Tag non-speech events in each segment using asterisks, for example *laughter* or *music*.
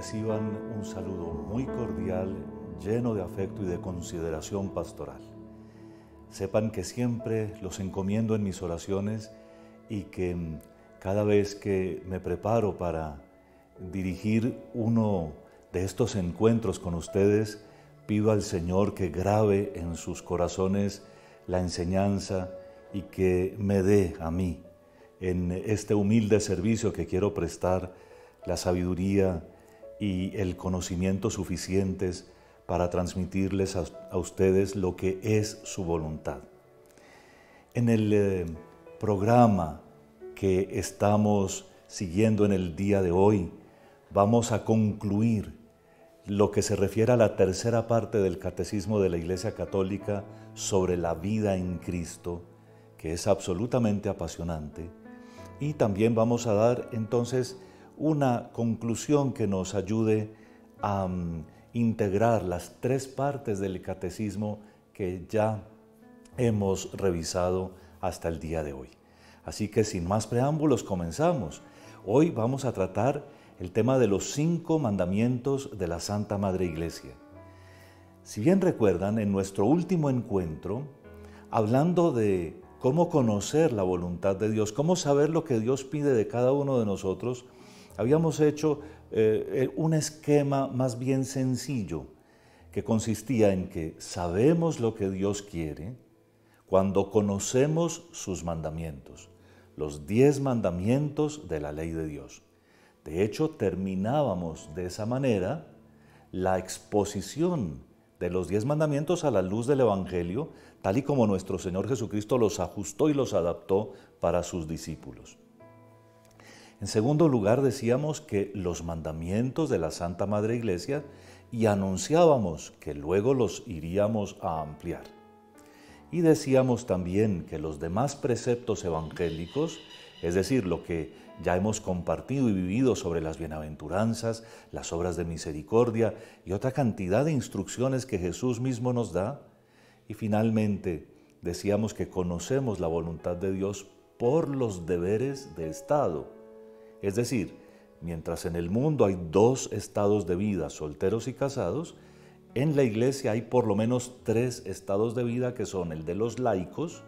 Reciban un saludo muy cordial, lleno de afecto y de consideración pastoral. Sepan que siempre los encomiendo en mis oraciones y que mm, cada vez que me preparo para dirigir uno de estos encuentros con ustedes, pido al Señor que grabe en sus corazones la enseñanza y que me dé a mí, en este humilde servicio que quiero prestar, la sabiduría y el conocimiento suficientes para transmitirles a, ustedes lo que es su voluntad. En el eh, programa que estamos siguiendo en el día de hoy, vamos a concluir lo que se refiere a la tercera parte del Catecismo de la Iglesia Católica sobre la vida en Cristo, que es absolutamente apasionante. Y también vamos a dar entonces una conclusión que nos ayude a mm, integrar las tres partes del catecismo que ya hemos revisado hasta el día de hoy. Así que sin más preámbulos comenzamos. Hoy vamos a tratar el tema de los cinco mandamientos de la Santa Madre Iglesia. Si bien recuerdan, en nuestro último encuentro, hablando de cómo conocer la voluntad de Dios, cómo saber lo que Dios pide de cada uno de nosotros, habíamos hecho eh, eh, un esquema más bien sencillo que consistía en que sabemos lo que Dios quiere cuando conocemos sus mandamientos, los diez mandamientos de la ley de Dios. De hecho, terminábamos de esa manera la exposición de los diez mandamientos a la luz del Evangelio, tal y como nuestro Señor Jesucristo los ajustó y los adaptó para sus discípulos. En segundo lugar, decíamos que los mandamientos de la Santa Madre Iglesia y anunciábamos que luego los iríamos a ampliar. Y decíamos también que los demás preceptos evangélicos, es decir, lo que ya hemos compartido y vivido sobre las bienaventuranzas, las obras de misericordia y otra cantidad de instrucciones que Jesús mismo nos da. Y finalmente decíamos que conocemos la voluntad de Dios por los deberes de Estado es decir, mientras en el mundo hay dos estados de vida, solteros y casados, en la iglesia hay por lo menos tres estados de vida que son el de los laicos,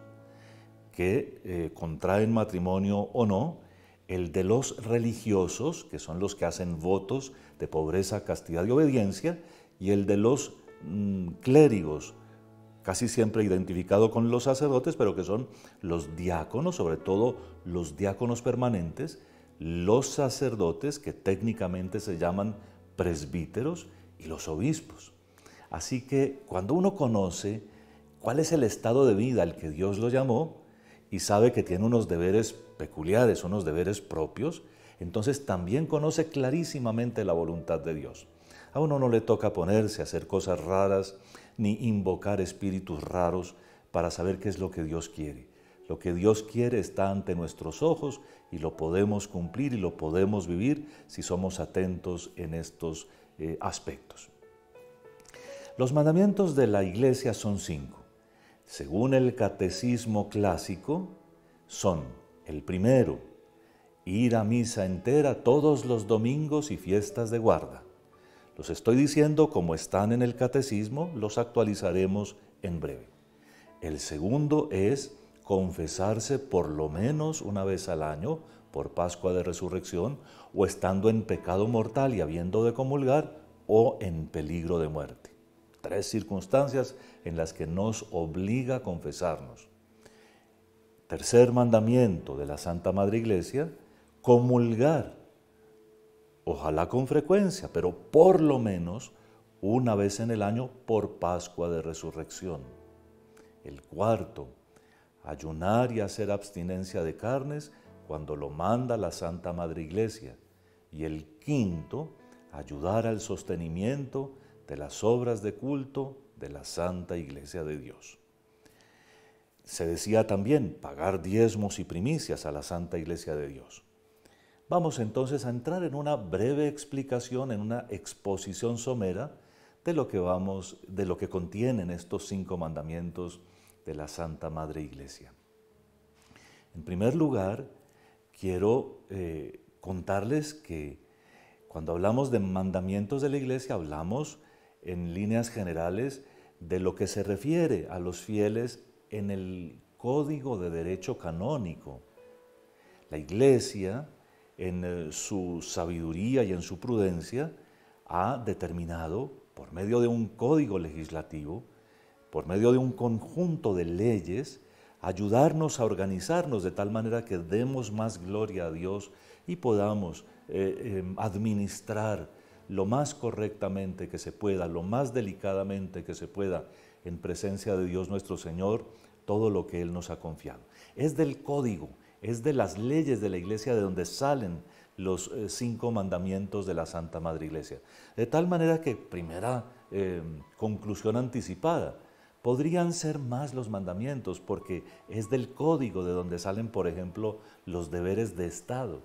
que eh, contraen matrimonio o no, el de los religiosos, que son los que hacen votos de pobreza, castidad y obediencia, y el de los mm, clérigos, casi siempre identificado con los sacerdotes, pero que son los diáconos, sobre todo los diáconos permanentes, los sacerdotes, que técnicamente se llaman presbíteros, y los obispos. Así que cuando uno conoce cuál es el estado de vida al que Dios lo llamó y sabe que tiene unos deberes peculiares, unos deberes propios, entonces también conoce clarísimamente la voluntad de Dios. A uno no le toca ponerse a hacer cosas raras ni invocar espíritus raros para saber qué es lo que Dios quiere. Lo que Dios quiere está ante nuestros ojos y lo podemos cumplir y lo podemos vivir si somos atentos en estos eh, aspectos. Los mandamientos de la iglesia son cinco. Según el catecismo clásico, son el primero, ir a misa entera todos los domingos y fiestas de guarda. Los estoy diciendo como están en el catecismo, los actualizaremos en breve. El segundo es confesarse por lo menos una vez al año por Pascua de Resurrección, o estando en pecado mortal y habiendo de comulgar, o en peligro de muerte. Tres circunstancias en las que nos obliga a confesarnos. Tercer mandamiento de la Santa Madre Iglesia, comulgar. Ojalá con frecuencia, pero por lo menos una vez en el año por Pascua de Resurrección. El cuarto ayunar y hacer abstinencia de carnes cuando lo manda la Santa Madre Iglesia. Y el quinto, ayudar al sostenimiento de las obras de culto de la Santa Iglesia de Dios. Se decía también pagar diezmos y primicias a la Santa Iglesia de Dios. Vamos entonces a entrar en una breve explicación, en una exposición somera de lo que vamos, de lo que contienen estos cinco mandamientos de la Santa Madre Iglesia. En primer lugar, quiero eh, contarles que cuando hablamos de mandamientos de la Iglesia, hablamos en líneas generales de lo que se refiere a los fieles en el código de derecho canónico. La Iglesia, en eh, su sabiduría y en su prudencia, ha determinado, por medio de un código legislativo, por medio de un conjunto de leyes, ayudarnos a organizarnos de tal manera que demos más gloria a Dios y podamos eh, em, administrar lo más correctamente que se pueda, lo más delicadamente que se pueda, en presencia de Dios nuestro Señor, todo lo que Él nos ha confiado. Es del código, es de las leyes de la iglesia de donde salen los eh, cinco mandamientos de la Santa Madre Iglesia. De tal manera que, primera em, conclusión anticipada, Podrían ser más los mandamientos porque es del código de donde salen, por ejemplo, los deberes de Estado.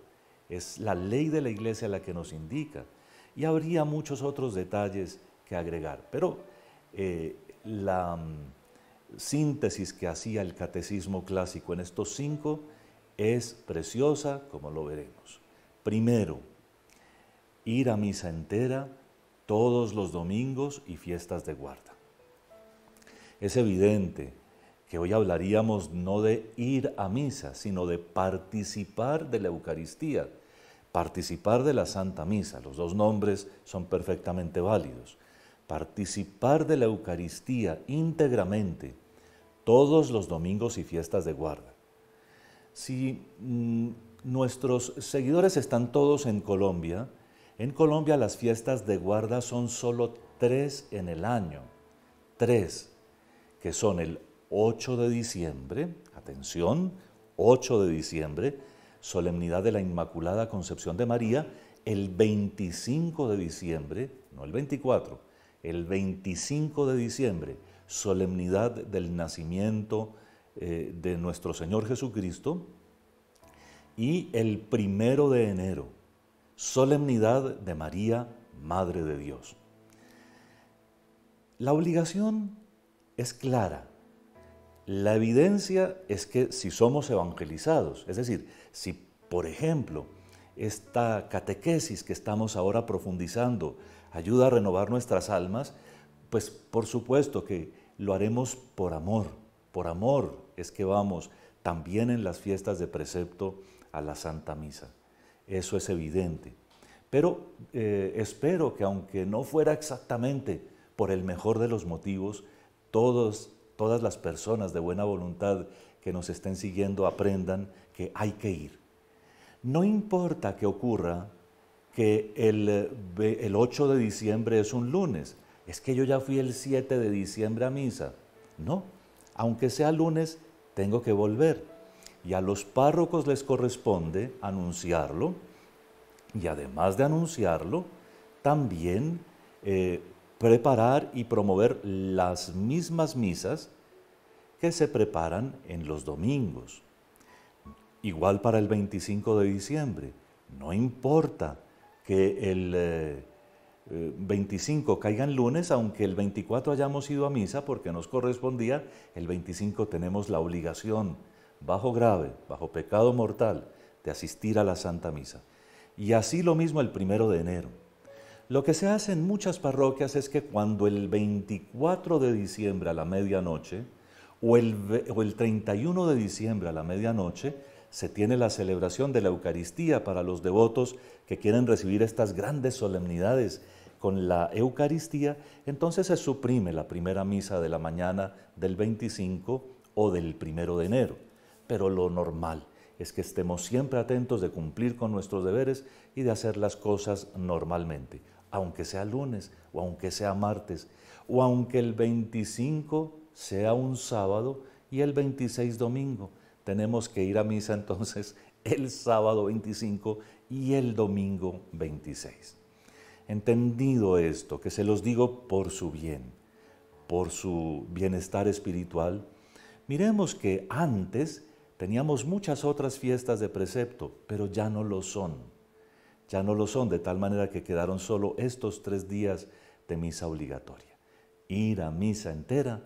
Es la ley de la iglesia la que nos indica. Y habría muchos otros detalles que agregar. Pero eh, la mm, síntesis que hacía el catecismo clásico en estos cinco es preciosa, como lo veremos. Primero, ir a misa entera todos los domingos y fiestas de guarda es evidente que hoy hablaríamos no de ir a misa, sino de participar de la Eucaristía, participar de la Santa Misa. Los dos nombres son perfectamente válidos. Participar de la Eucaristía íntegramente todos los domingos y fiestas de guarda. Si mm, nuestros seguidores están todos en Colombia, en Colombia las fiestas de guarda son solo tres en el año. Tres que son el 8 de diciembre, atención, 8 de diciembre, solemnidad de la Inmaculada Concepción de María, el 25 de diciembre, no el 24, el 25 de diciembre, solemnidad del nacimiento eh, de nuestro Señor Jesucristo, y el 1 de enero, solemnidad de María, Madre de Dios. La obligación es clara. La evidencia es que si somos evangelizados, es decir, si por ejemplo esta catequesis que estamos ahora profundizando ayuda a renovar nuestras almas, pues por supuesto que lo haremos por amor. Por amor es que vamos también en las fiestas de precepto a la Santa Misa. Eso es evidente. Pero eh, espero que aunque no fuera exactamente por el mejor de los motivos, todos, todas las personas de buena voluntad que nos estén siguiendo aprendan que hay que ir. No importa que ocurra que el, 8 eh, de diciembre es un lunes, es que yo ya fui el 7 de diciembre a misa. No, aunque sea lunes, tengo que volver. Y a los párrocos les corresponde anunciarlo y además de anunciarlo, también eh, preparar y promover las mismas misas que se preparan en los domingos. Igual para el 25 de diciembre. No importa que el 25 eh, eh, caiga en lunes, aunque el 24 hayamos ido a misa porque nos correspondía, el 25 tenemos la obligación, bajo grave, bajo pecado mortal, de asistir a la Santa Misa. Y así lo mismo el primero de enero. Lo que se hace en muchas parroquias es que cuando el 24 de diciembre a la medianoche o el, o el 31 de diciembre a la medianoche se tiene la celebración de la Eucaristía para los devotos que quieren recibir estas grandes solemnidades con la Eucaristía, entonces se suprime la primera misa de la mañana del 25 o del 1 de enero. Pero lo normal es que estemos siempre atentos de cumplir con nuestros deberes y de hacer las cosas normalmente aunque sea lunes o aunque sea martes, o aunque el 25 sea un sábado y el 26 domingo. Tenemos que ir a misa entonces *laughs* el sábado 25 y el domingo 26. Entendido esto, que se los digo por su bien, por su bienestar espiritual, miremos que antes teníamos muchas otras fiestas de precepto, pero ya no lo son ya no lo son, de tal manera que quedaron solo estos tres días de misa obligatoria. Ir a misa entera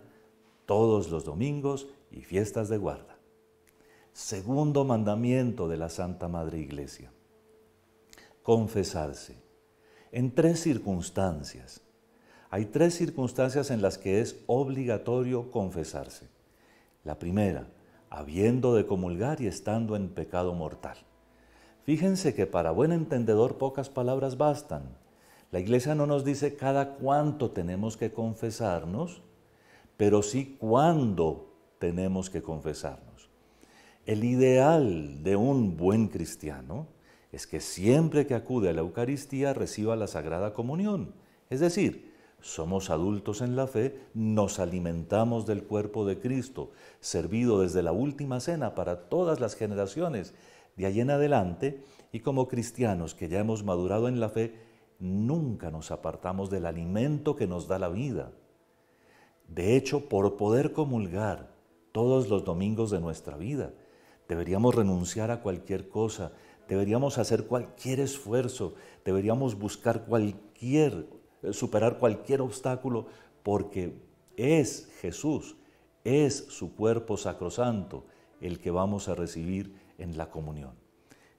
todos los domingos y fiestas de guarda. Segundo mandamiento de la Santa Madre Iglesia. Confesarse. En tres circunstancias. Hay tres circunstancias en las que es obligatorio confesarse. La primera, habiendo de comulgar y estando en pecado mortal. Fíjense que para buen entendedor pocas palabras bastan. La iglesia no nos dice cada cuánto tenemos que confesarnos, pero sí cuándo tenemos que confesarnos. El ideal de un buen cristiano es que siempre que acude a la Eucaristía reciba la Sagrada Comunión. Es decir, somos adultos en la fe, nos alimentamos del cuerpo de Cristo, servido desde la última cena para todas las generaciones de ahí en adelante, y como cristianos que ya hemos madurado en la fe, nunca nos apartamos del alimento que nos da la vida. De hecho, por poder comulgar todos los domingos de nuestra vida, deberíamos renunciar a cualquier cosa, deberíamos hacer cualquier esfuerzo, deberíamos buscar cualquier, superar cualquier obstáculo, porque es Jesús, es su cuerpo sacrosanto el que vamos a recibir en la comunión.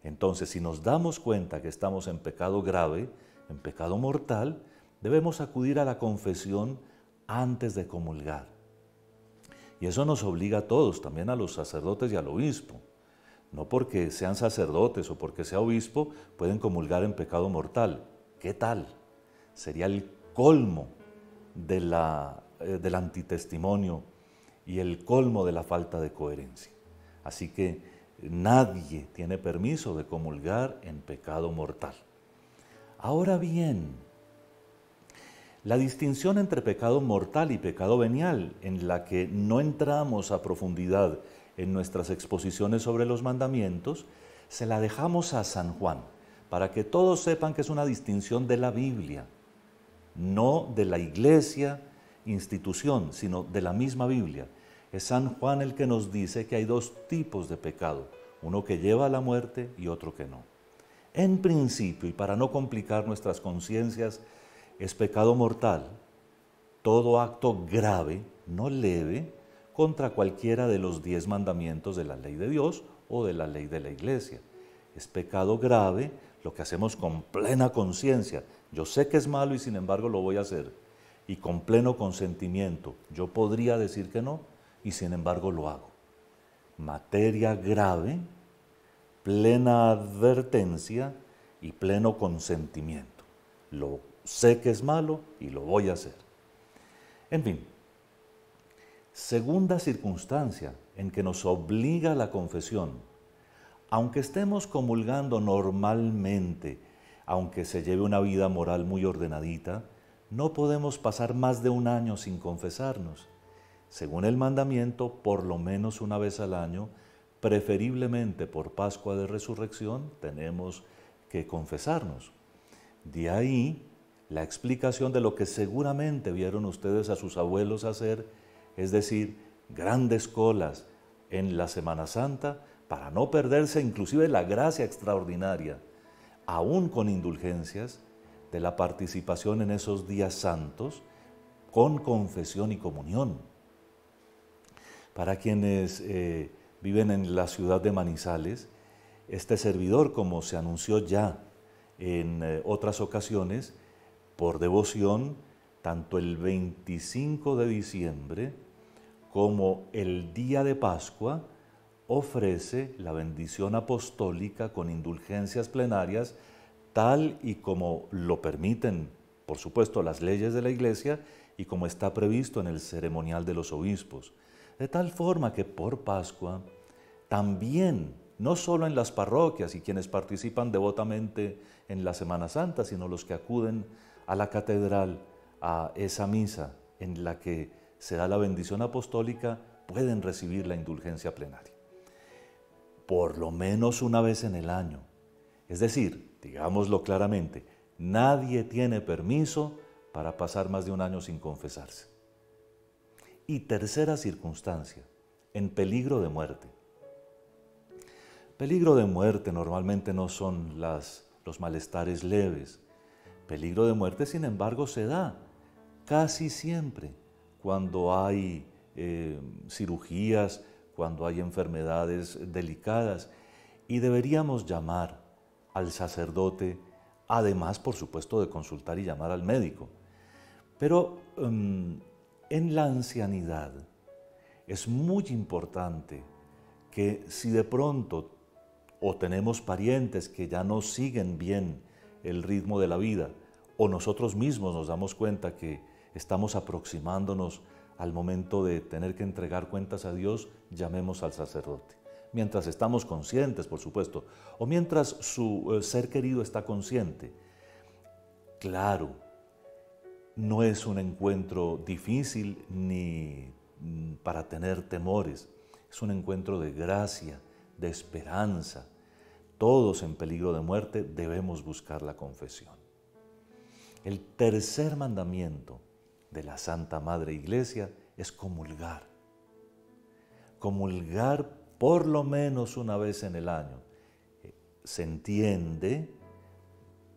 Entonces, si nos damos cuenta que estamos en pecado grave, en pecado mortal, debemos acudir a la confesión antes de comulgar. Y eso nos obliga a todos, también a los sacerdotes y al obispo. No porque sean sacerdotes o porque sea obispo, pueden comulgar en pecado mortal. ¿Qué tal? Sería el colmo eh, del antitestimonio y el colmo de la falta de coherencia. Así que nadie tiene permiso de comulgar en pecado mortal. Ahora bien, la distinción entre pecado mortal y pecado venial, en la que no entramos a profundidad en nuestras exposiciones sobre los mandamientos, se la dejamos a San Juan, para que todos sepan que es una distinción de la Biblia, no de la iglesia, institución, sino de la misma Biblia. Es San Juan el que nos dice que hay dos tipos de pecado, uno que lleva a la muerte y otro que no. En principio, y para no complicar nuestras conciencias, es pecado mortal todo acto grave, no leve, contra cualquiera de los diez mandamientos de la ley de Dios o de la ley de la iglesia. Es pecado grave lo que hacemos con plena conciencia. Yo sé que es malo y sin embargo lo voy a hacer. Y con pleno consentimiento. Yo podría decir que no, y sin embargo lo hago. Materia grave, plena advertencia y pleno consentimiento. Lo sé que es malo y lo voy a hacer. En fin, segunda circunstancia en que nos obliga la confesión, aunque estemos comulgando normalmente, aunque se lleve una vida moral muy ordenadita, no podemos pasar más de un año sin confesarnos según el mandamiento, por lo menos una vez al año, preferiblemente por Pascua de Resurrección, tenemos que confesarnos. De ahí la explicación de lo que seguramente vieron ustedes a sus abuelos hacer, es decir, grandes colas en la Semana Santa para no perderse inclusive la gracia extraordinaria, aún con indulgencias, de la participación en esos días santos con confesión y comunión. Para quienes eh, viven en la ciudad de Manizales, este servidor, como se anunció ya en eh, otras ocasiones, por devoción, tanto el 25 de diciembre como el día de Pascua, ofrece la bendición apostólica con indulgencias plenarias, tal y como lo permiten, por supuesto, las leyes de la Iglesia y como está previsto en el ceremonial de los obispos. De tal forma que por Pascua también, no solo en las parroquias y quienes participan devotamente en la Semana Santa, sino los que acuden a la catedral, a esa misa en la que se da la bendición apostólica, pueden recibir la indulgencia plenaria. Por lo menos una vez en el año. Es decir, digámoslo claramente, nadie tiene permiso para pasar más de un año sin confesarse y tercera circunstancia, en peligro de muerte. Peligro de muerte normalmente no son las, los malestares leves. Peligro de muerte, sin embargo, se da casi siempre cuando hay eh, cirugías, cuando hay enfermedades delicadas. Y deberíamos llamar al sacerdote, además, por supuesto, de consultar y llamar al médico. Pero em, en la ancianidad es muy importante que si de pronto o tenemos parientes que ya no siguen bien el ritmo de la vida, o nosotros mismos nos damos cuenta que estamos aproximándonos al momento de tener que entregar cuentas a Dios, llamemos al sacerdote. Mientras estamos conscientes, por supuesto, o mientras su eh, ser querido está consciente. Claro, no es un encuentro difícil ni mm, para tener temores. Es un encuentro de gracia, de esperanza. Todos en peligro de muerte debemos buscar la confesión. El tercer mandamiento de la Santa Madre Iglesia es comulgar. Comulgar por lo menos una vez en el año. Eh, se entiende,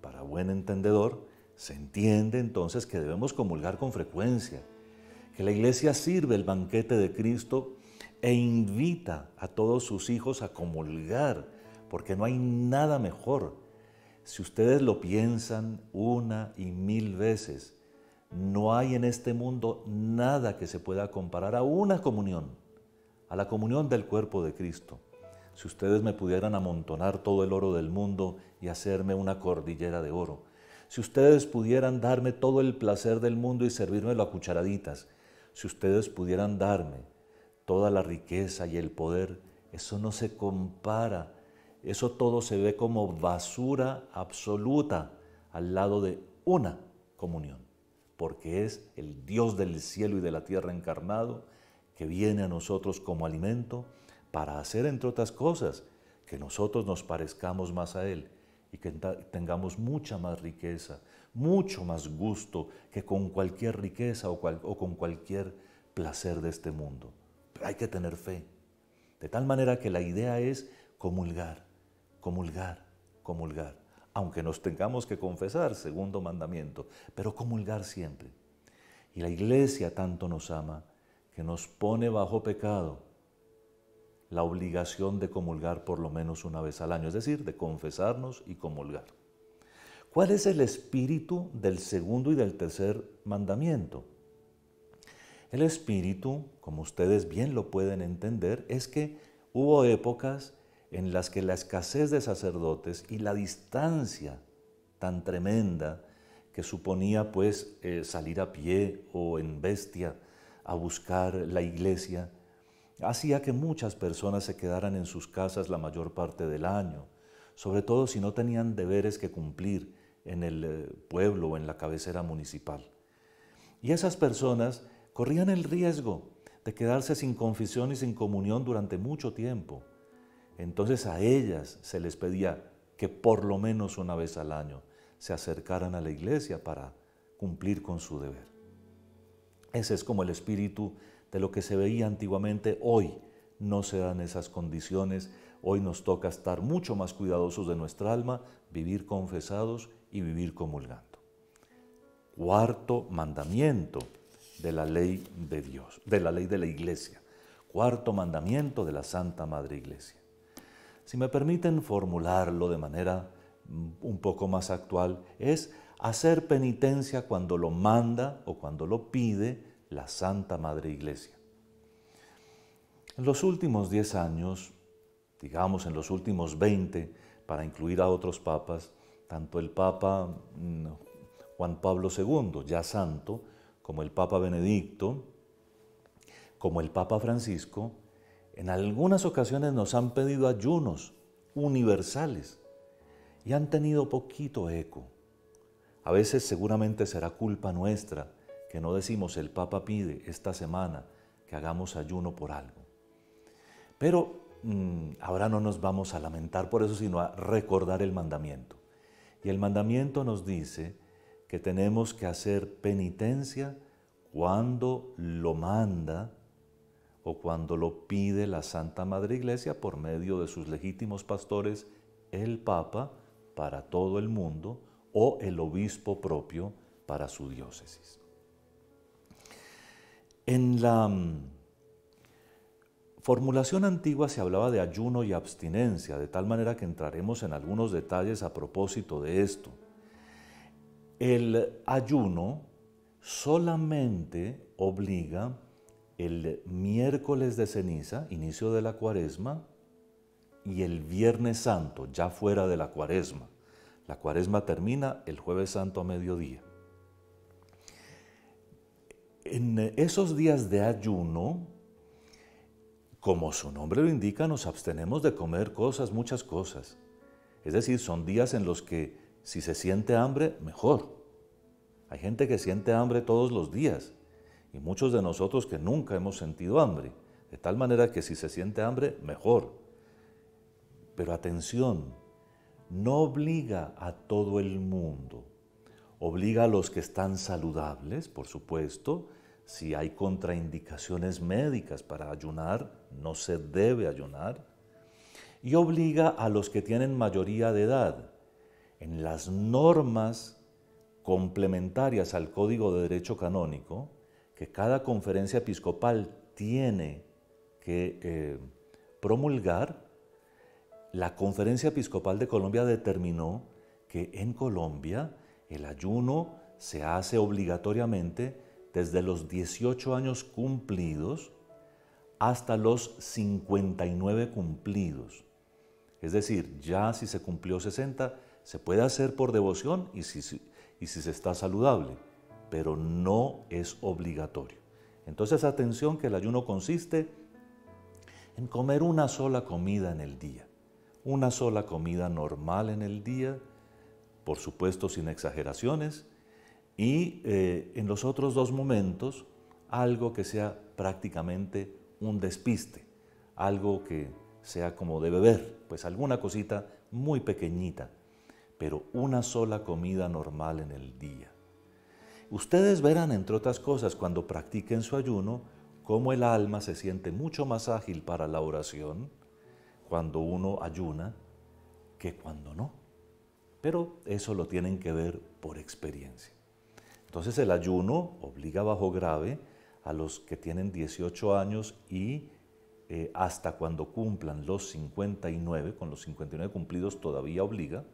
para buen entendedor, se entiende entonces que debemos comulgar con frecuencia, que la iglesia sirve el banquete de Cristo e invita a todos sus hijos a comulgar, porque no hay nada mejor. Si ustedes lo piensan una y mil veces, no hay en este mundo nada que se pueda comparar a una comunión, a la comunión del cuerpo de Cristo. Si ustedes me pudieran amontonar todo el oro del mundo y hacerme una cordillera de oro, si ustedes pudieran darme todo el placer del mundo y servírmelo a cucharaditas, si ustedes pudieran darme toda la riqueza y el poder, eso no se compara. Eso todo se ve como basura absoluta al lado de una comunión, porque es el Dios del cielo y de la tierra encarnado que viene a nosotros como alimento para hacer, entre otras cosas, que nosotros nos parezcamos más a Él y que tengamos mucha más riqueza, mucho más gusto que con cualquier riqueza o, con cualquier placer de este mundo. Pero hay que tener fe. De tal manera que la idea es comulgar, comulgar, comulgar, aunque nos tengamos que confesar, segundo mandamiento, pero comulgar siempre. Y la iglesia tanto nos ama que nos pone bajo pecado la obligación de comulgar por lo menos una vez al año, es decir, de confesarnos y comulgar. ¿Cuál es el espíritu del segundo y del tercer mandamiento? El espíritu, como ustedes bien lo pueden entender, es que hubo épocas en las que la escasez de sacerdotes y la distancia tan tremenda que suponía pues eh, salir a pie o en bestia a buscar la iglesia, hacía que muchas personas se quedaran en sus casas la mayor parte del año, sobre todo si no tenían deberes que cumplir en el eh, pueblo o en la cabecera municipal. Y esas personas corrían el riesgo de quedarse sin confesión y sin comunión durante mucho tiempo. Entonces a ellas se les pedía que por lo menos una vez al año se acercaran a la iglesia para cumplir con su deber. Ese es como el espíritu de lo que se veía antiguamente, hoy no se dan esas condiciones, hoy nos toca estar mucho más cuidadosos de nuestra alma, vivir confesados y vivir comulgando. Cuarto mandamiento de la ley de Dios, de la ley de la iglesia. Cuarto mandamiento de la Santa Madre Iglesia. Si me permiten formularlo de manera mm, un poco más actual, es hacer penitencia cuando lo manda o cuando lo pide la Santa Madre Iglesia. En los últimos 10 años, digamos en los últimos 20, para incluir a otros papas, tanto el Papa mm, Juan Pablo II, ya santo, como el Papa Benedicto, como el Papa Francisco, en algunas ocasiones nos han pedido ayunos universales y han tenido poquito eco. A veces seguramente será culpa nuestra no decimos el Papa pide esta semana que hagamos ayuno por algo. Pero mm, ahora no nos vamos a lamentar por eso, sino a recordar el mandamiento. Y el mandamiento nos dice que tenemos que hacer penitencia cuando lo manda o cuando lo pide la Santa Madre Iglesia por medio de sus legítimos pastores, el Papa para todo el mundo o el obispo propio para su diócesis. En la mm, formulación antigua se hablaba de ayuno y abstinencia, de tal manera que entraremos en algunos detalles a propósito de esto. El ayuno solamente obliga el miércoles de ceniza, inicio de la cuaresma, y el viernes santo, ya fuera de la cuaresma. La cuaresma termina el jueves santo a mediodía. En esos días de ayuno, como su nombre lo indica, nos abstenemos de comer cosas, muchas cosas. Es decir, son días en los que si se siente hambre, mejor. Hay gente que siente hambre todos los días y muchos de nosotros que nunca hemos sentido hambre. De tal manera que si se siente hambre, mejor. Pero atención, no obliga a todo el mundo. Obliga a los que están saludables, por supuesto, si hay contraindicaciones médicas para ayunar, no se debe ayunar. Y obliga a los que tienen mayoría de edad. En las normas complementarias al Código de Derecho Canónico, que cada conferencia episcopal tiene que eh, promulgar, la Conferencia Episcopal de Colombia determinó que en Colombia el ayuno se hace obligatoriamente desde los 18 años cumplidos hasta los 59 cumplidos. Es decir, ya si se cumplió 60, se puede hacer por devoción y si, y si se está saludable, pero no es obligatorio. Entonces, atención que el ayuno consiste en comer una sola comida en el día, una sola comida normal en el día, por supuesto sin exageraciones, y eh, en los otros dos momentos algo que sea prácticamente un despiste, algo que sea como de beber, pues alguna cosita muy pequeñita, pero una sola comida normal en el día. Ustedes verán, entre otras cosas, cuando practiquen su ayuno, cómo el alma se siente mucho más ágil para la oración cuando uno ayuna que cuando no. Pero eso lo tienen que ver por experiencia. Entonces el ayuno obliga bajo grave a los que tienen 18 años y eh, hasta cuando cumplan los 59, con los 59 cumplidos todavía obliga,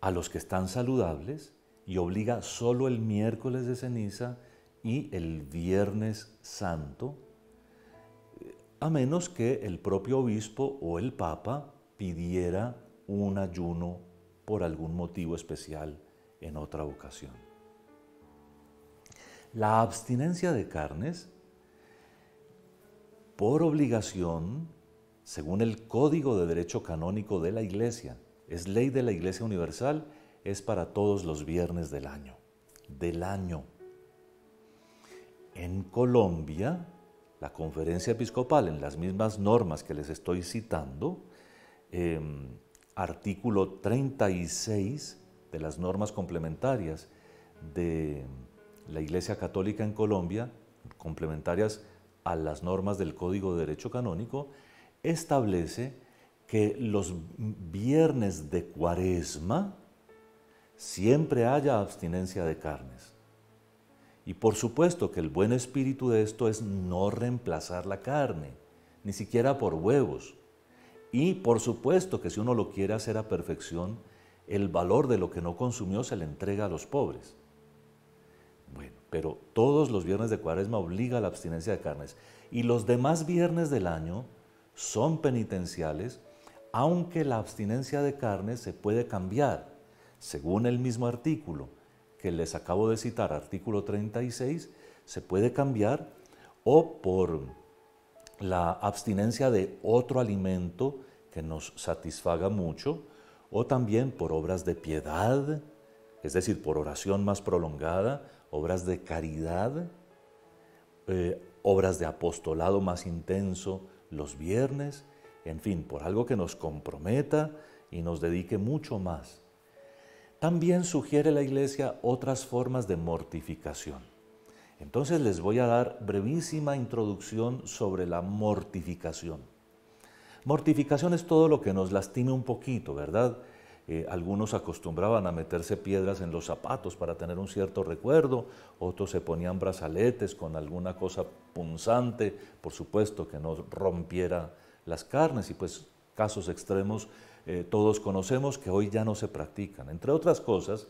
a los que están saludables y obliga solo el miércoles de ceniza y el viernes santo, a menos que el propio obispo o el papa pidiera un ayuno por algún motivo especial en otra ocasión. La abstinencia de carnes, por obligación, según el Código de Derecho Canónico de la Iglesia, es ley de la Iglesia Universal, es para todos los viernes del año. Del año. En Colombia, la conferencia episcopal, en las mismas normas que les estoy citando, em, artículo 36, de las normas complementarias de la Iglesia Católica en Colombia, complementarias a las normas del Código de Derecho Canónico, establece que los viernes de cuaresma siempre haya abstinencia de carnes. Y por supuesto que el buen espíritu de esto es no reemplazar la carne, ni siquiera por huevos. Y por supuesto que si uno lo quiere hacer a perfección, el valor de lo que no consumió se le entrega a los pobres. Bueno, pero todos los viernes de cuaresma obliga la abstinencia de carnes y los demás viernes del año son penitenciales, aunque la abstinencia de carnes se puede cambiar según el mismo artículo que les acabo de citar, artículo 36, se puede cambiar o por la abstinencia de otro alimento que nos satisfaga mucho, o también por obras de piedad, es decir, por oración más prolongada, obras de caridad, eh, obras de apostolado más intenso los viernes, en fin, por algo que nos comprometa y nos dedique mucho más. También sugiere la Iglesia otras formas de mortificación. Entonces les voy a dar brevísima introducción sobre la mortificación. Mortificación es todo lo que nos lastime un poquito, ¿verdad? Eh, algunos acostumbraban a meterse piedras en los zapatos para tener un cierto recuerdo, otros se ponían brazaletes con alguna cosa punzante, por supuesto que no rompiera las carnes y pues casos extremos eh, todos conocemos que hoy ya no se practican, entre otras cosas,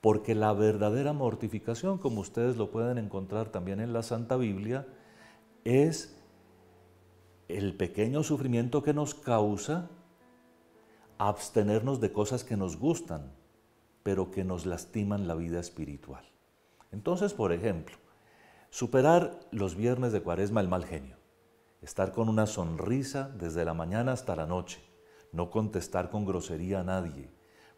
porque la verdadera mortificación, como ustedes lo pueden encontrar también en la Santa Biblia, es el pequeño sufrimiento que nos causa abstenernos de cosas que nos gustan, pero que nos lastiman la vida espiritual. Entonces, por ejemplo, superar los viernes de cuaresma el mal genio, estar con una sonrisa desde la mañana hasta la noche, no contestar con grosería a nadie,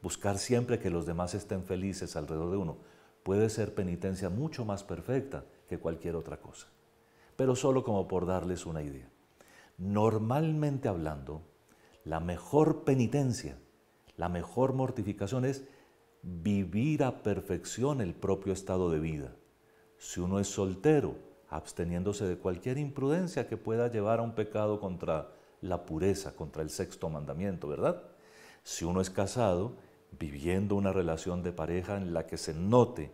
buscar siempre que los demás estén felices alrededor de uno, puede ser penitencia mucho más perfecta que cualquier otra cosa, pero solo como por darles una idea. Normalmente hablando, la mejor penitencia, la mejor mortificación es vivir a perfección el propio estado de vida. Si uno es soltero, absteniéndose de cualquier imprudencia que pueda llevar a un pecado contra la pureza, contra el sexto mandamiento, ¿verdad? Si uno es casado, viviendo una relación de pareja en la que se note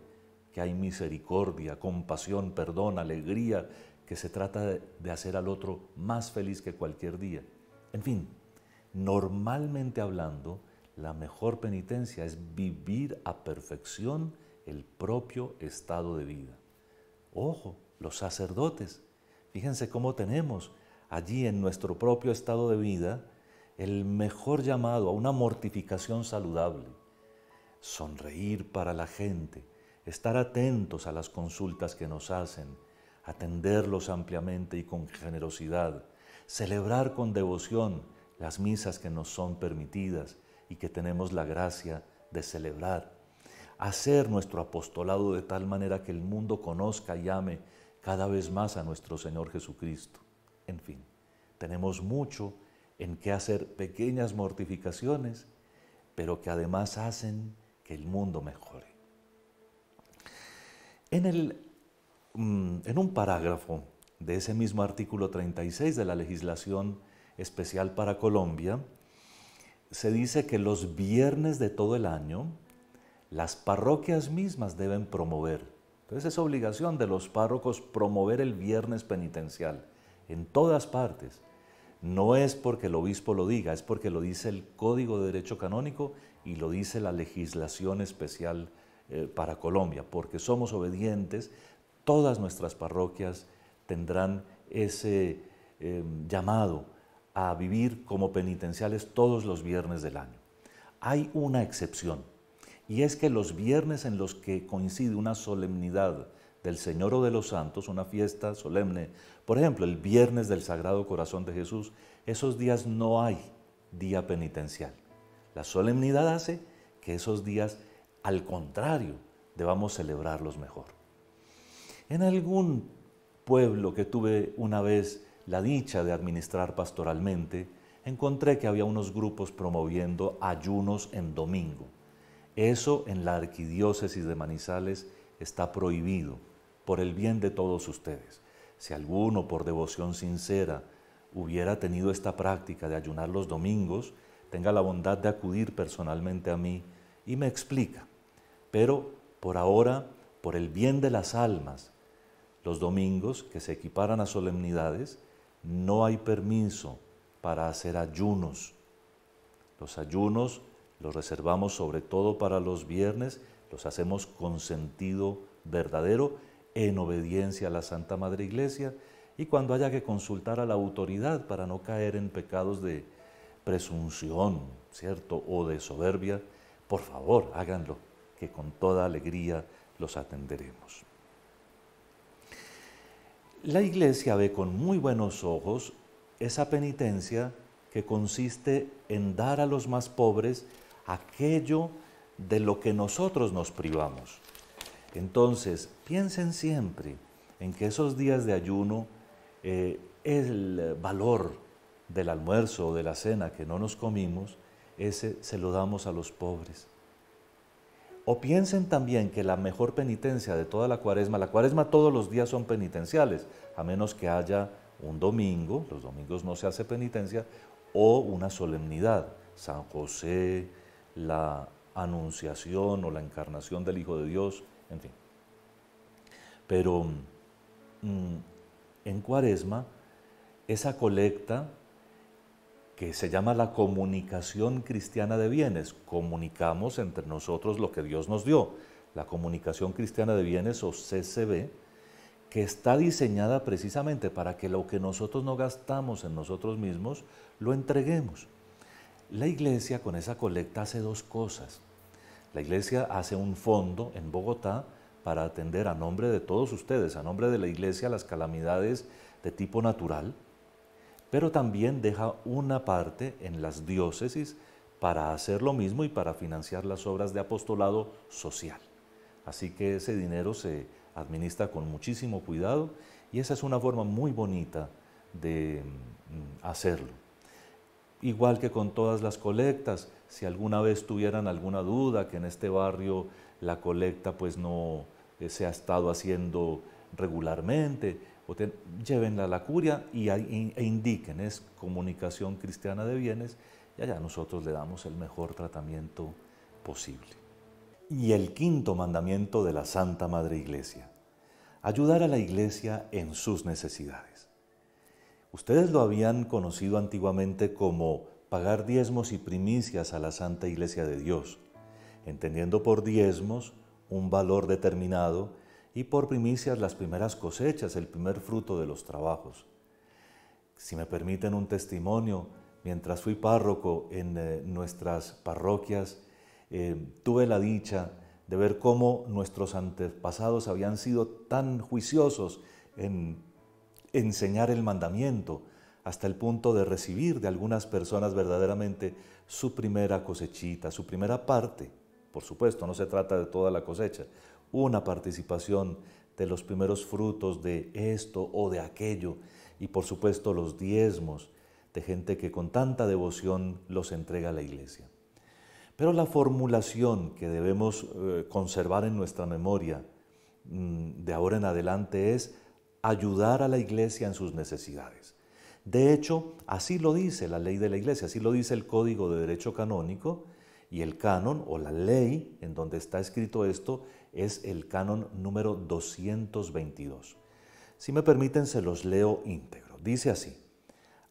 que hay misericordia, compasión, perdón, alegría, que se trata de hacer al otro más feliz que cualquier día. En fin, normalmente hablando, la mejor penitencia es vivir a perfección el propio estado de vida. Ojo, los sacerdotes, fíjense cómo tenemos allí en nuestro propio estado de vida el mejor llamado a una mortificación saludable. Sonreír para la gente, estar atentos a las consultas que nos hacen, atenderlos ampliamente y con generosidad, celebrar con devoción las misas que nos son permitidas y que tenemos la gracia de celebrar, hacer nuestro apostolado de tal manera que el mundo conozca y ame cada vez más a nuestro Señor Jesucristo. En fin, tenemos mucho en qué hacer pequeñas mortificaciones, pero que además hacen que el mundo mejore. En el Mm, en un parágrafo de ese mismo artículo 36 de la legislación especial para Colombia, se dice que los viernes de todo el año las parroquias mismas deben promover. Entonces es obligación de los párrocos promover el viernes penitencial en todas partes. No es porque el obispo lo diga, es porque lo dice el Código de Derecho Canónico y lo dice la legislación especial eh, para Colombia, porque somos obedientes todas nuestras parroquias tendrán ese em, llamado a vivir como penitenciales todos los viernes del año. Hay una excepción, y es que los viernes en los que coincide una solemnidad del Señor o de los Santos, una fiesta solemne, por ejemplo, el viernes del Sagrado Corazón de Jesús, esos días no hay día penitencial. La solemnidad hace que esos días, al contrario, debamos celebrarlos mejor en algún pueblo que tuve una vez la dicha de administrar pastoralmente, encontré que había unos grupos promoviendo ayunos en domingo. Eso en la arquidiócesis de Manizales está prohibido por el bien de todos ustedes. Si alguno por devoción sincera hubiera tenido esta práctica de ayunar los domingos, tenga la bondad de acudir personalmente a mí y me explica. Pero por ahora, por el bien de las almas los domingos, que se equiparan a solemnidades, no hay permiso para hacer ayunos. Los ayunos los reservamos sobre todo para los viernes, los hacemos con sentido verdadero, en obediencia a la Santa Madre Iglesia, y cuando haya que consultar a la autoridad para no caer en pecados de presunción, ¿cierto? O de soberbia, por favor, háganlo, que con toda alegría los atenderemos. La iglesia ve con muy buenos ojos esa penitencia que consiste en dar a los más pobres aquello de lo que nosotros nos privamos. Entonces, piensen siempre en que esos días de ayuno, eh, el valor del almuerzo o de la cena que no nos comimos, ese se lo damos a los pobres. O piensen también que la mejor penitencia de toda la cuaresma, la cuaresma todos los días son penitenciales, a menos que haya un domingo, los domingos no se hace penitencia, o una solemnidad, San José, la anunciación o la encarnación del Hijo de Dios, en fin. Pero mm, en cuaresma, esa colecta que se llama la comunicación cristiana de bienes. Comunicamos entre nosotros lo que Dios nos dio. La comunicación cristiana de bienes o CCB, que está diseñada precisamente para que lo que nosotros no gastamos en nosotros mismos, lo entreguemos. La iglesia con esa colecta hace dos cosas. La iglesia hace un fondo en Bogotá para atender a nombre de todos ustedes, a nombre de la iglesia, las calamidades de tipo natural, pero también deja una parte en las diócesis para hacer lo mismo y para financiar las obras de apostolado social. Así que ese dinero se administra con muchísimo cuidado y esa es una forma muy bonita de mm, hacerlo. Igual que con todas las colectas, si alguna vez tuvieran alguna duda que en este barrio la colecta pues no eh, se ha estado haciendo regularmente, llévenla a la curia y, e indiquen, es comunicación cristiana de bienes, y allá nosotros le damos el mejor tratamiento posible. Y el quinto mandamiento de la Santa Madre Iglesia, ayudar a la Iglesia en sus necesidades. Ustedes lo habían conocido antiguamente como pagar diezmos y primicias a la Santa Iglesia de Dios, entendiendo por diezmos un valor determinado y por primicias las primeras cosechas, el primer fruto de los trabajos. Si me permiten un testimonio, mientras fui párroco en eh, nuestras parroquias, eh, tuve la dicha de ver cómo nuestros antepasados habían sido tan juiciosos en enseñar el mandamiento, hasta el punto de recibir de algunas personas verdaderamente su primera cosechita, su primera parte. Por supuesto, no se trata de toda la cosecha, una participación de los primeros frutos de esto o de aquello, y por supuesto los diezmos de gente que con tanta devoción los entrega a la iglesia. Pero la formulación que debemos eh, conservar en nuestra memoria mm, de ahora en adelante es ayudar a la iglesia en sus necesidades. De hecho, así lo dice la ley de la iglesia, así lo dice el Código de Derecho Canónico y el canon o la ley en donde está escrito esto es el canon número 222. Si me permiten, se los leo íntegro. Dice así,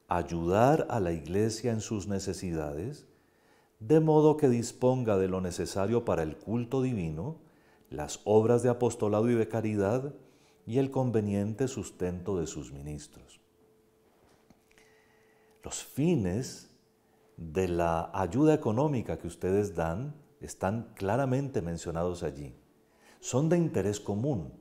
ayudar a la iglesia en sus necesidades, de modo que disponga de lo necesario para el culto divino, las obras de apostolado y de caridad, y el conveniente sustento de sus ministros. Los fines de la ayuda económica que ustedes dan están claramente mencionados allí son de interés común,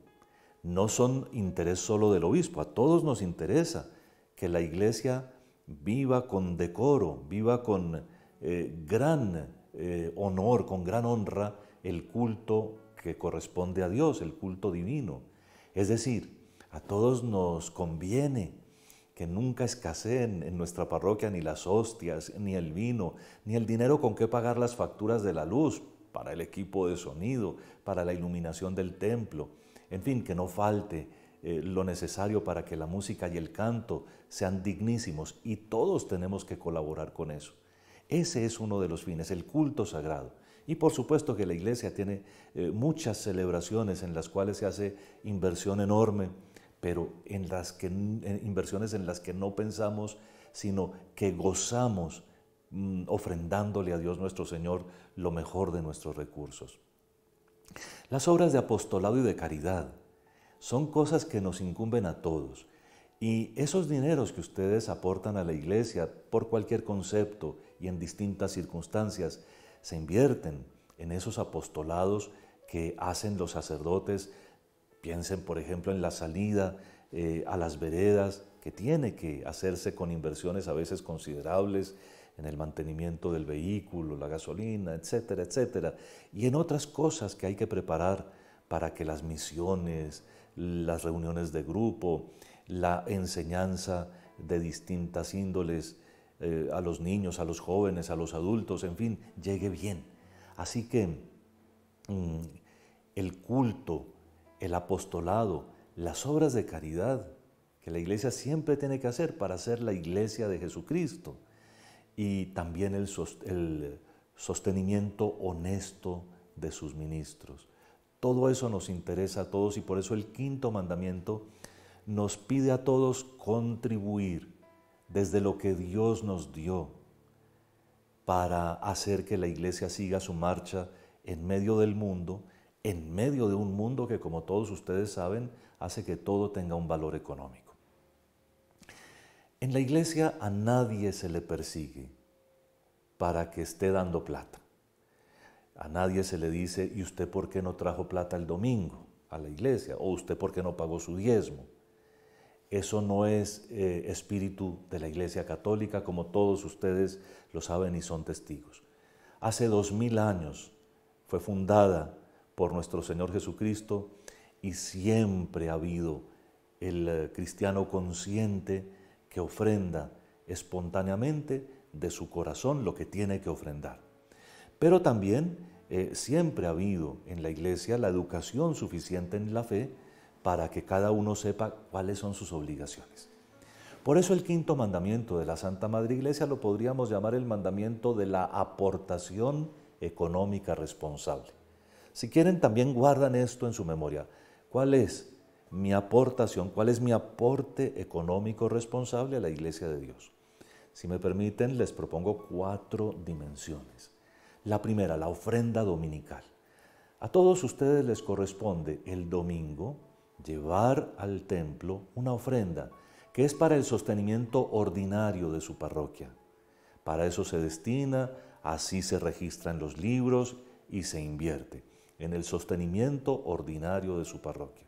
no son interés solo del obispo, a todos nos interesa que la iglesia viva con decoro, viva con eh, gran eh, honor, con gran honra el culto que corresponde a Dios, el culto divino. Es decir, a todos nos conviene que nunca escaseen en nuestra parroquia ni las hostias, ni el vino, ni el dinero con que pagar las facturas de la luz, para el equipo de sonido, para la iluminación del templo. En fin, que no falte eh, lo necesario para que la música y el canto sean dignísimos y todos tenemos que colaborar con eso. Ese es uno de los fines, el culto sagrado. Y por supuesto que la iglesia tiene eh, muchas celebraciones en las cuales se hace inversión enorme, pero en las que, inversiones en las que no pensamos, sino que gozamos Mm, ofrendándole a Dios nuestro Señor lo mejor de nuestros recursos. Las obras de apostolado y de caridad son cosas que nos incumben a todos. Y esos dineros que ustedes aportan a la iglesia por cualquier concepto y en distintas circunstancias se invierten en esos apostolados que hacen los sacerdotes. Piensen, por ejemplo, en la salida eh, a las veredas, que tiene que hacerse con inversiones a veces considerables en el mantenimiento del vehículo, la gasolina, etcétera, etcétera, y en otras cosas que hay que preparar para que las misiones, las reuniones de grupo, la enseñanza de distintas índoles eh, a los niños, a los jóvenes, a los adultos, en fin, llegue bien. Así que mm, el culto, el apostolado, las obras de caridad que la iglesia siempre tiene que hacer para ser la iglesia de Jesucristo, y también el, sostenimiento honesto de sus ministros. Todo eso nos interesa a todos y por eso el quinto mandamiento nos pide a todos contribuir desde lo que Dios nos dio para hacer que la iglesia siga su marcha en medio del mundo, en medio de un mundo que como todos ustedes saben hace que todo tenga un valor económico. En la iglesia a nadie se le persigue para que esté dando plata. A nadie se le dice, ¿y usted por qué no trajo plata el domingo a la iglesia? ¿O usted por qué no pagó su diezmo? Eso no es eh, espíritu de la Iglesia Católica, como todos ustedes lo saben y son testigos. Hace dos mil años fue fundada por nuestro Señor Jesucristo y siempre ha habido el eh, cristiano consciente que ofrenda espontáneamente de su corazón lo que tiene que ofrendar. Pero también eh, siempre ha habido en la iglesia la educación suficiente en la fe para que cada uno sepa cuáles son sus obligaciones. Por eso el quinto mandamiento de la Santa Madre Iglesia lo podríamos llamar el mandamiento de la aportación económica responsable. Si quieren, también guardan esto en su memoria. ¿Cuál es mi aportación, cuál es mi aporte económico responsable a la iglesia de Dios. Si me permiten, les propongo cuatro dimensiones. La primera, la ofrenda dominical. A todos ustedes les corresponde el domingo llevar al templo una ofrenda que es para el sostenimiento ordinario de su parroquia. Para eso se destina, así se registra en los libros y se invierte en el sostenimiento ordinario de su parroquia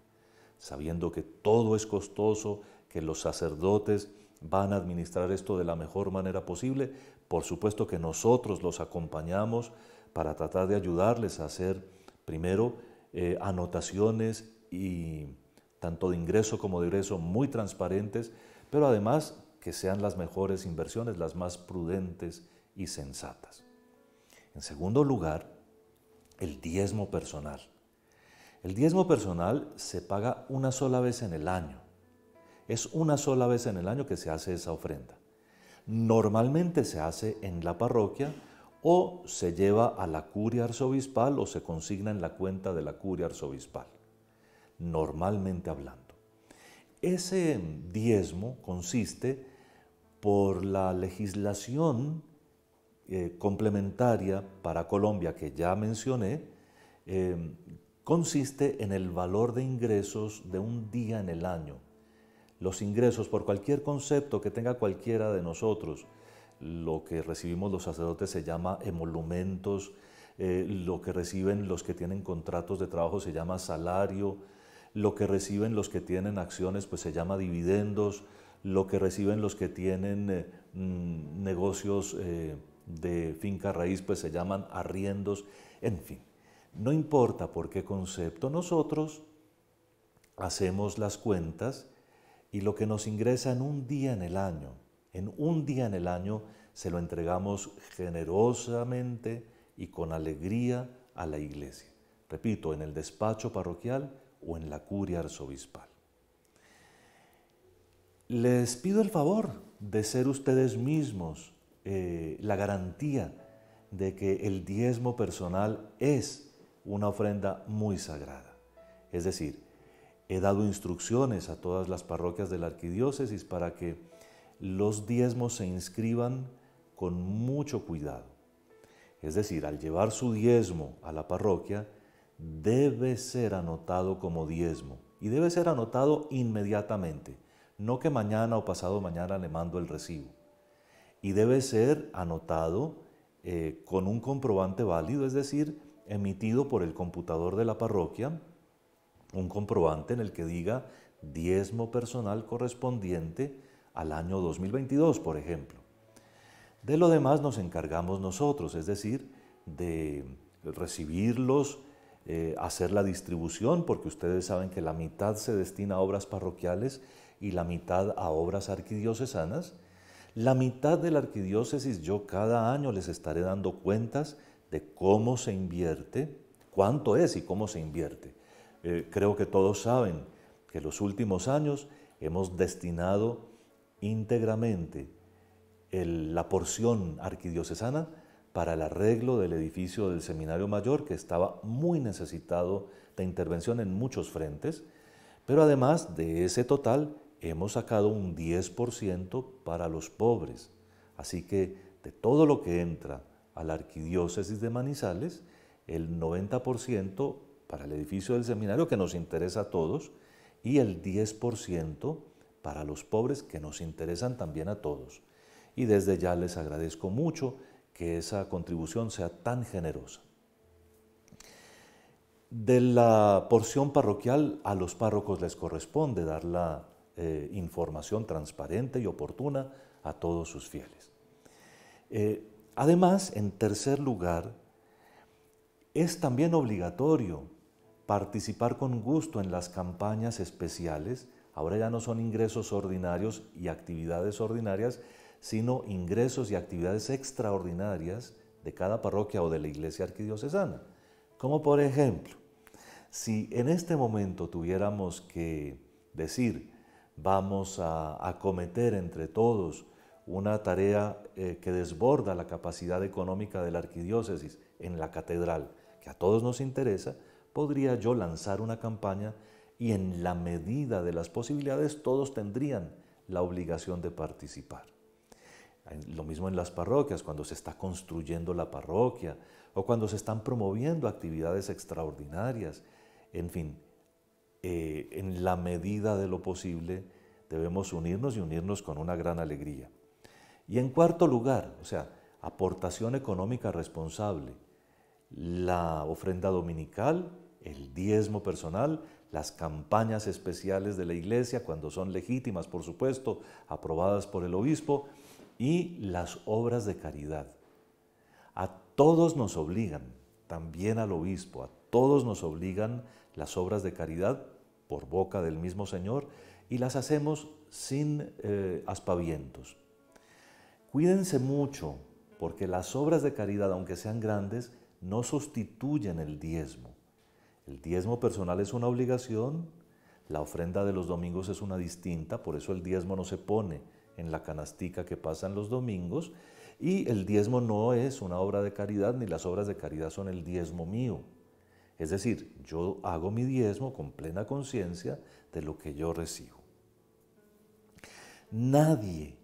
sabiendo que todo es costoso, que los sacerdotes van a administrar esto de la mejor manera posible. Por supuesto que nosotros los acompañamos para tratar de ayudarles a hacer primero eh, anotaciones y tanto de ingreso como de egreso muy transparentes, pero además que sean las mejores inversiones, las más prudentes y sensatas. En segundo lugar, el diezmo personal. El diezmo personal se paga una sola vez en el año. Es una sola vez en el año que se hace esa ofrenda. Normalmente se hace en la parroquia o se lleva a la curia arzobispal o se consigna en la cuenta de la curia arzobispal, normalmente hablando. Ese diezmo consiste por la legislación eh, complementaria para Colombia que ya mencioné, eh, consiste en el valor de ingresos de un día en el año. Los ingresos, por cualquier concepto que tenga cualquiera de nosotros, lo que recibimos los sacerdotes se llama emolumentos, eh, lo que reciben los que tienen contratos de trabajo se llama salario, lo que reciben los que tienen acciones pues se llama dividendos, lo que reciben los que tienen eh, mm, negocios eh, de finca raíz pues se llaman arriendos, en fin. No importa por qué concepto, nosotros hacemos las cuentas y lo que nos ingresa en un día en el año, en un día en el año se lo entregamos generosamente y con alegría a la iglesia. Repito, en el despacho parroquial o en la curia arzobispal. Les pido el favor de ser ustedes mismos eh, la garantía de que el diezmo personal es una ofrenda muy sagrada. Es decir, he dado instrucciones a todas las parroquias de la arquidiócesis para que los diezmos se inscriban con mucho cuidado. Es decir, al llevar su diezmo a la parroquia, debe ser anotado como diezmo y debe ser anotado inmediatamente, no que mañana o pasado mañana le mando el recibo. Y debe ser anotado eh, con un comprobante válido, es decir, emitido por el computador de la parroquia un comprobante en el que diga diezmo personal correspondiente al año 2022, por ejemplo. De lo demás nos encargamos nosotros, es decir, de recibirlos, eh, hacer la distribución, porque ustedes saben que la mitad se destina a obras parroquiales y la mitad a obras arquidiocesanas. La mitad de la arquidiócesis yo cada año les estaré dando cuentas de cómo se invierte, cuánto es y cómo se invierte. Eh, creo que todos saben que en los últimos años hemos destinado íntegramente la porción arquidiocesana para el arreglo del edificio del Seminario Mayor, que estaba muy necesitado de intervención en muchos frentes, pero además de ese total hemos sacado un 10% para los pobres. Así que de todo lo que entra a la arquidiócesis de Manizales, el 90% para el edificio del seminario que nos interesa a todos y el 10% para los pobres que nos interesan también a todos. Y desde ya les agradezco mucho que esa contribución sea tan generosa. De la porción parroquial a los párrocos les corresponde dar la eh, información transparente y oportuna a todos sus fieles. Eh, Además, en tercer lugar, es también obligatorio participar con gusto en las campañas especiales. Ahora ya no son ingresos ordinarios y actividades ordinarias, sino ingresos y actividades extraordinarias de cada parroquia o de la iglesia arquidiocesana. Como por ejemplo, si en este momento tuviéramos que decir, vamos a acometer entre todos una tarea eh, que desborda la capacidad económica de la arquidiócesis en la catedral, que a todos nos interesa, podría yo lanzar una campaña y en la medida de las posibilidades todos tendrían la obligación de participar. Lo mismo en las parroquias, cuando se está construyendo la parroquia o cuando se están promoviendo actividades extraordinarias. En fin, eh, en la medida de lo posible debemos unirnos y unirnos con una gran alegría. Y en cuarto lugar, o sea, aportación económica responsable, la ofrenda dominical, el diezmo personal, las campañas especiales de la iglesia, cuando son legítimas, por supuesto, aprobadas por el obispo, y las obras de caridad. A todos nos obligan, también al obispo, a todos nos obligan las obras de caridad por boca del mismo Señor y las hacemos sin eh, aspavientos, Cuídense mucho, porque las obras de caridad, aunque sean grandes, no sustituyen el diezmo. El diezmo personal es una obligación, la ofrenda de los domingos es una distinta, por eso el diezmo no se pone en la canastica que pasan los domingos, y el diezmo no es una obra de caridad, ni las obras de caridad son el diezmo mío. Es decir, yo hago mi diezmo con plena conciencia de lo que yo recibo. Nadie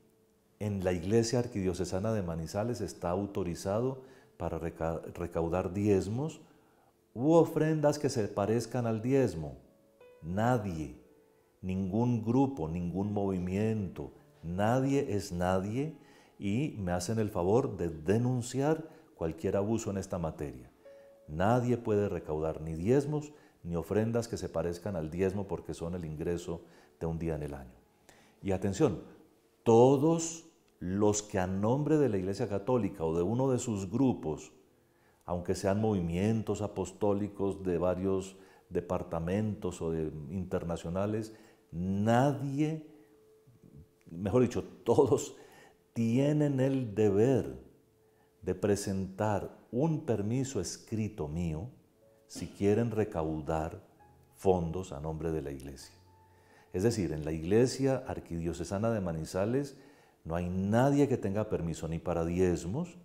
en la Iglesia Arquidiocesana de Manizales está autorizado para recaudar diezmos u ofrendas que se parezcan al diezmo. Nadie, ningún grupo, ningún movimiento, nadie es nadie y me hacen el favor de denunciar cualquier abuso en esta materia. Nadie puede recaudar ni diezmos ni ofrendas que se parezcan al diezmo porque son el ingreso de un día en el año. Y atención, todos los que a nombre de la Iglesia Católica o de uno de sus grupos, aunque sean movimientos apostólicos de varios departamentos o internacionales, nadie, mejor dicho, *laughs* todos tienen el deber de presentar un permiso escrito mío si quieren recaudar fondos a nombre de la iglesia. Es decir, en la iglesia arquidiocesana de Manizales no hay nadie que tenga permiso ni para diezmos,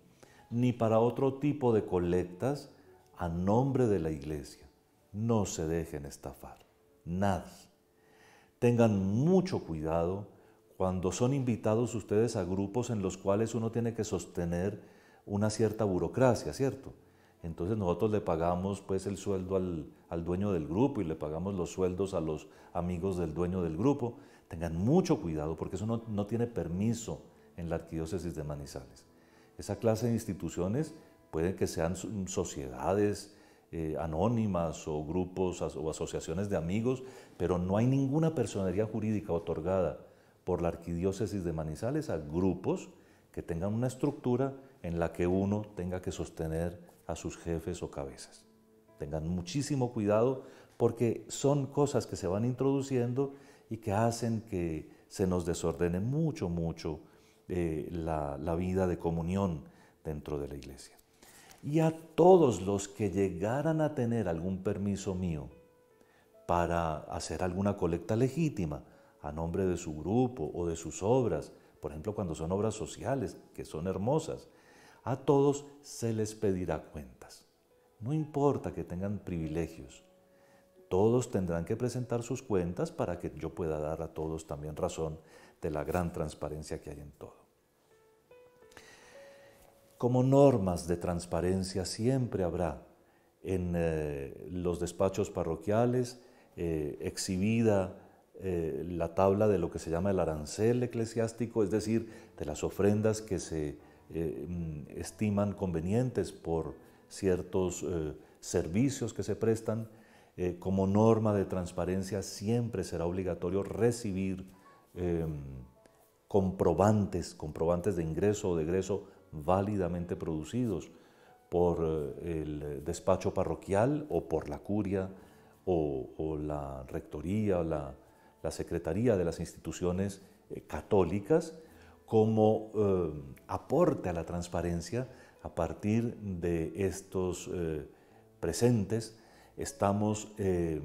ni para otro tipo de colectas a nombre de la iglesia. No se dejen estafar, nadie. Tengan mucho cuidado cuando son invitados ustedes a grupos en los cuales uno tiene que sostener una cierta burocracia, ¿cierto? Entonces nosotros le pagamos pues el sueldo al, dueño del grupo y le pagamos los sueldos a los amigos del dueño del grupo. Tengan mucho cuidado porque eso no, tiene permiso en la arquidiócesis de Manizales. Esa clase de instituciones pueden que sean sociedades eh, anónimas o grupos o asociaciones de amigos, pero no hay ninguna personería jurídica otorgada por la arquidiócesis de Manizales a grupos que tengan una estructura en la que uno tenga que sostener a sus jefes o cabezas. Tengan muchísimo cuidado porque son cosas que se van introduciendo y que hacen que se nos desordene mucho, mucho eh, la, la vida de comunión dentro de la iglesia. Y a todos los que llegaran a tener algún permiso mío para hacer alguna colecta legítima a nombre de su grupo o de sus obras, por ejemplo cuando son obras sociales, que son hermosas, a todos se les pedirá cuentas. No importa que tengan privilegios, todos tendrán que presentar sus cuentas para que yo pueda dar a todos también razón de la gran transparencia que hay en todo. Como normas de transparencia siempre habrá en eh, los despachos parroquiales eh, exhibida eh, la tabla de lo que se llama el arancel eclesiástico, es decir, de las ofrendas que se eh, mm, estiman convenientes por ciertos eh, servicios que se prestan, eh, como norma de transparencia siempre será obligatorio recibir em, comprobantes, comprobantes de ingreso o de egreso válidamente producidos por el despacho parroquial o por la curia o, la rectoría o la secretaría de las instituciones católicas como eh, aporte a la transparencia a partir de estos eh, presentes. Estamos eh,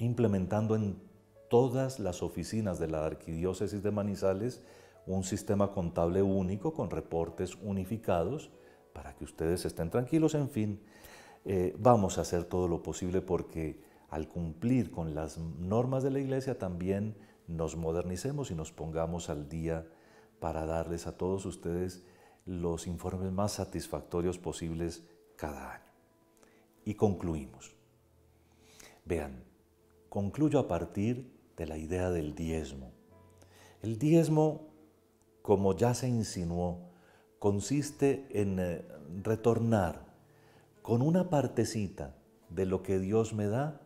implementando en todas las oficinas de la Arquidiócesis de Manizales un sistema contable único con reportes unificados para que ustedes estén tranquilos. En fin, vamos a hacer todo lo posible porque al cumplir con las normas de la Iglesia también nos modernicemos y nos pongamos al día para darles a todos ustedes los informes más satisfactorios posibles cada año. Y concluimos. Vean, concluyo a partir de la idea del diezmo. El diezmo, como ya se insinuó, consiste en eh, retornar con una partecita de lo que Dios me da,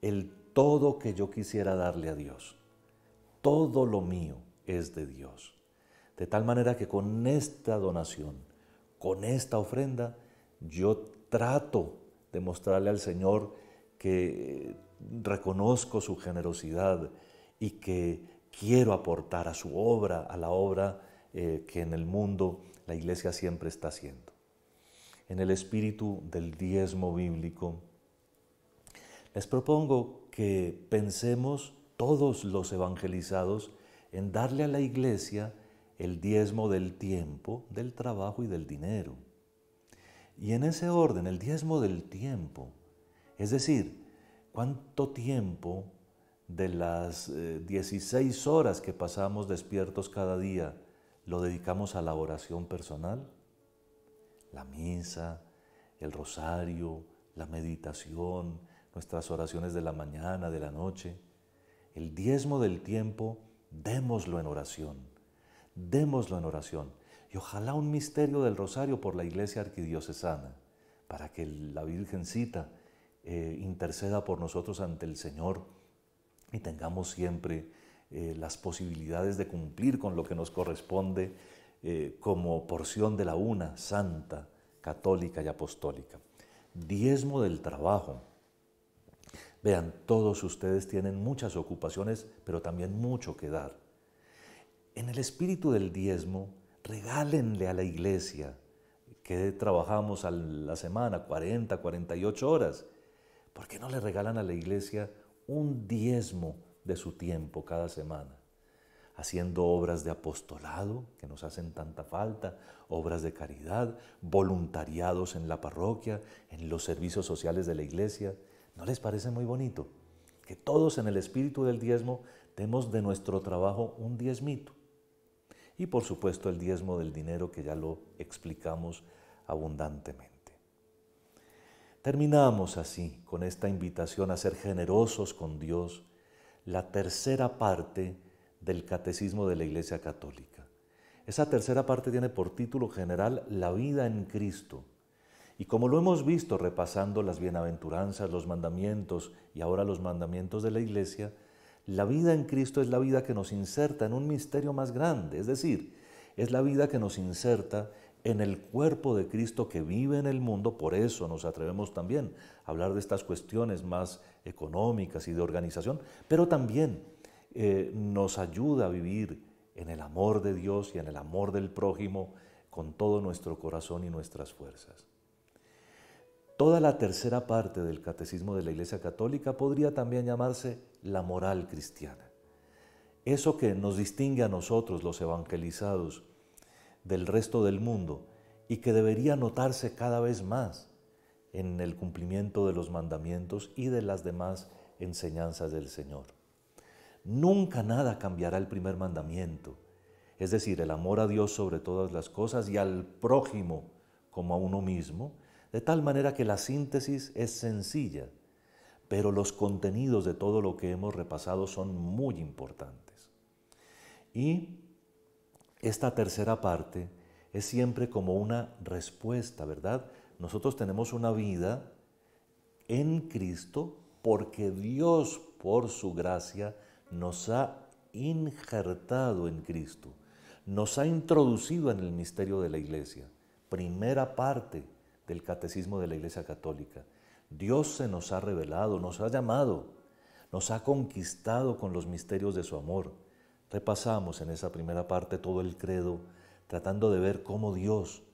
el todo que yo quisiera darle a Dios. Todo lo mío es de Dios. De tal manera que con esta donación, con esta ofrenda, yo trato de mostrarle al Señor que reconozco su generosidad y que quiero aportar a su obra, a la obra eh, que en el mundo la iglesia siempre está haciendo. En el espíritu del diezmo bíblico, les propongo que pensemos todos los evangelizados en darle a la iglesia el diezmo del tiempo, del trabajo y del dinero. Y en ese orden, el diezmo del tiempo, es decir, cuánto tiempo de las 16 eh, horas que pasamos despiertos cada día lo dedicamos a la oración personal, la misa, el rosario, la meditación, nuestras oraciones de la mañana, de la noche. El diezmo del tiempo, démoslo en oración démoslo en oración. Y ojalá un misterio del rosario por la iglesia arquidiocesana, para que la Virgencita eh, interceda por nosotros ante el Señor y tengamos siempre eh, las posibilidades de cumplir con lo que nos corresponde eh, como porción de la una santa, católica y apostólica. Diezmo del trabajo. Vean, todos ustedes tienen muchas ocupaciones, pero también mucho que dar en el espíritu del diezmo, regálenle a la iglesia que trabajamos a la semana 40, 48 horas. ¿Por qué no le regalan a la iglesia un diezmo de su tiempo cada semana? haciendo obras de apostolado que nos hacen tanta falta, obras de caridad, voluntariados en la parroquia, en los servicios sociales de la iglesia. ¿No les parece muy bonito? Que todos en el espíritu del diezmo demos de nuestro trabajo un diezmito y por supuesto el diezmo del dinero que ya lo explicamos abundantemente. Terminamos así con esta invitación a ser generosos con Dios, la tercera parte del Catecismo de la Iglesia Católica. Esa tercera parte tiene por título general La vida en Cristo. Y como lo hemos visto repasando las bienaventuranzas, los mandamientos y ahora los mandamientos de la Iglesia, la vida en Cristo es la vida que nos inserta en un misterio más grande, es decir, es la vida que nos inserta en el cuerpo de Cristo que vive en el mundo, por eso nos atrevemos también a hablar de estas cuestiones más económicas y de organización, pero también eh, nos ayuda a vivir en el amor de Dios y en el amor del prójimo con todo nuestro corazón y nuestras fuerzas. Toda la tercera parte del Catecismo de la Iglesia Católica podría también llamarse la moral cristiana. Eso que nos distingue a nosotros los evangelizados del resto del mundo y que debería notarse cada vez más en el cumplimiento de los mandamientos y de las demás enseñanzas del Señor. Nunca nada cambiará el primer mandamiento, es decir, el amor a Dios sobre todas las cosas y al prójimo como a uno mismo, de tal manera que la síntesis es sencilla pero los contenidos de todo lo que hemos repasado son muy importantes. Y esta tercera parte es siempre como una respuesta, ¿verdad? Nosotros tenemos una vida en Cristo porque Dios, por su gracia, nos ha injertado en Cristo, nos ha introducido en el misterio de la Iglesia, primera parte del catecismo de la Iglesia Católica. Dios se nos ha revelado, nos ha llamado, nos ha conquistado con los misterios de su amor. Repasamos en esa primera parte todo el credo, tratando de ver cómo Dios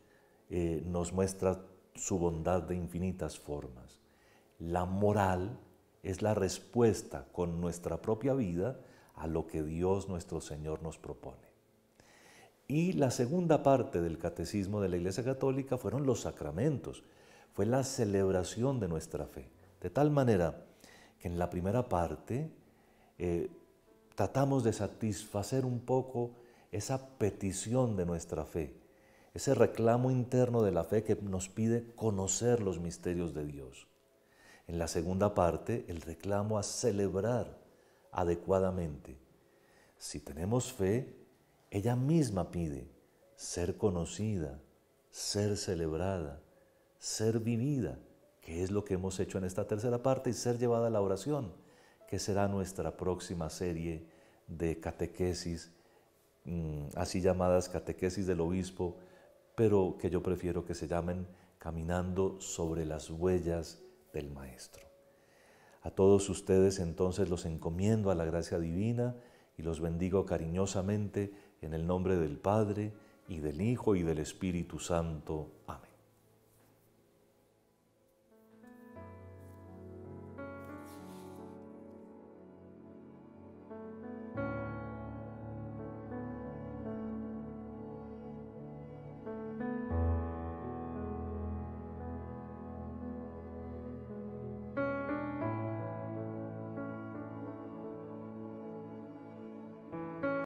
eh, nos muestra su bondad de infinitas formas. La moral es la respuesta con nuestra propia vida a lo que Dios nuestro Señor nos propone. Y la segunda parte del catecismo de la Iglesia Católica fueron los sacramentos, fue la celebración de nuestra fe. De tal manera que en la primera parte eh, tratamos de satisfacer un poco esa petición de nuestra fe, ese reclamo interno de la fe que nos pide conocer los misterios de Dios. En la segunda parte, el reclamo a celebrar adecuadamente. Si tenemos fe, ella misma pide ser conocida, ser celebrada, ser vivida, que es lo que hemos hecho en esta tercera parte, y ser llevada a la oración, que será nuestra próxima serie de catequesis, mm, así llamadas catequesis del obispo, pero que yo prefiero que se llamen caminando sobre las huellas del Maestro. A todos ustedes entonces los encomiendo a la gracia divina y los bendigo cariñosamente en el nombre del Padre y del Hijo y del Espíritu Santo. Amén.